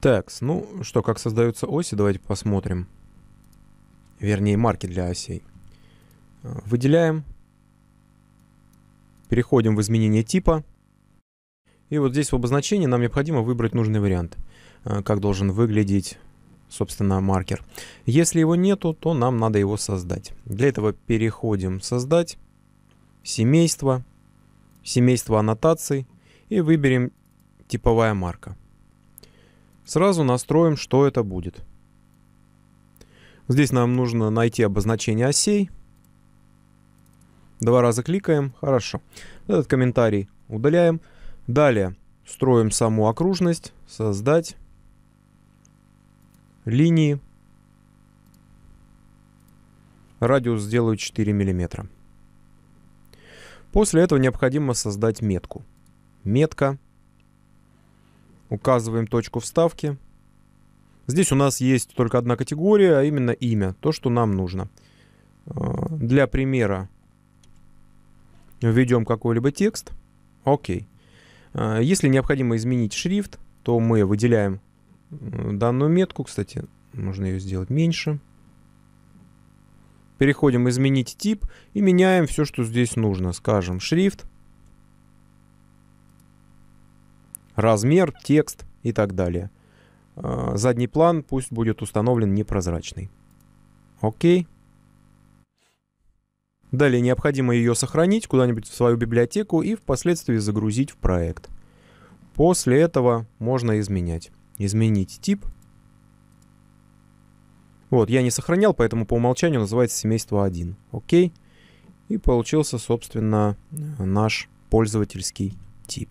Так, ну что, как создаются оси, давайте посмотрим. Вернее, марки для осей. А, выделяем. Переходим в изменение типа. И вот здесь в обозначении нам необходимо выбрать нужный вариант. А, как должен выглядеть, собственно, маркер. Если его нету, то нам надо его создать. Для этого переходим «Создать», «Семейство», «Семейство аннотаций» и выберем «Типовая марка». Сразу настроим, что это будет. Здесь нам нужно найти обозначение осей. Два раза кликаем. Хорошо. Этот комментарий удаляем. Далее строим саму окружность. Создать. Линии. Радиус сделаю 4 миллиметра. После этого необходимо создать метку. Метка. Указываем точку вставки. Здесь у нас есть только одна категория, а именно имя, то, что нам нужно. Э, для примера введем какой-либо текст. Окей. Э, если необходимо изменить шрифт, то мы выделяем данную метку. Кстати, можно ее сделать меньше. Переходим «Изменить тип» и меняем все, что здесь нужно. Скажем «Шрифт», размер, текст и так далее. А, задний план пусть будет установлен непрозрачный. Окей. Далее необходимо ее сохранить куда-нибудь в свою библиотеку и впоследствии загрузить в проект. После этого можно изменять. Изменить тип. Вот, я не сохранял, поэтому по умолчанию называется семейство 1. Окей. И получился, собственно, наш пользовательский тип.